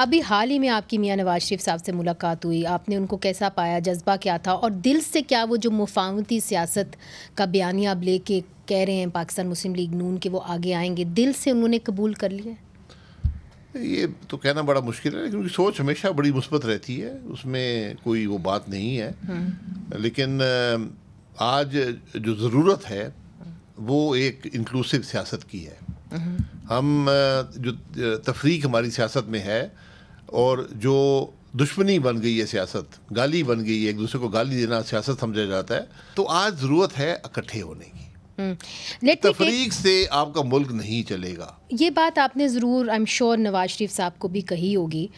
अभी हाल ही में आपकी मियाँ नवाज शरीफ साहब से मुलाकात हुई आपने उनको कैसा पाया जज्बा क्या था और दिल से क्या वो जो मुफावती सियासत का बयानिया आप लेके कह रहे हैं पाकिस्तान मुस्लिम लीग नून के वो आगे आएंगे दिल से उन्होंने कबूल कर लिया ये तो कहना बड़ा मुश्किल है क्योंकि सोच हमेशा बड़ी मुस्बत रहती है उसमें कोई वो बात नहीं है हम्म। लेकिन आज जो ज़रूरत है वो एक इंक्लूसिव सियासत की है हम जो तफरीक हमारी सियासत में है और जो दुश्मनी बन गई है सियासत गाली बन गई है एक दूसरे को गाली देना सियासत समझा जाता है तो आज ज़रूरत है इकट्ठे होने की हम्म। तफरीक से आपका मुल्क नहीं चलेगा ये बात आपने ज़रूर I am sure Nawaz Sharif साहब को भी कही होगी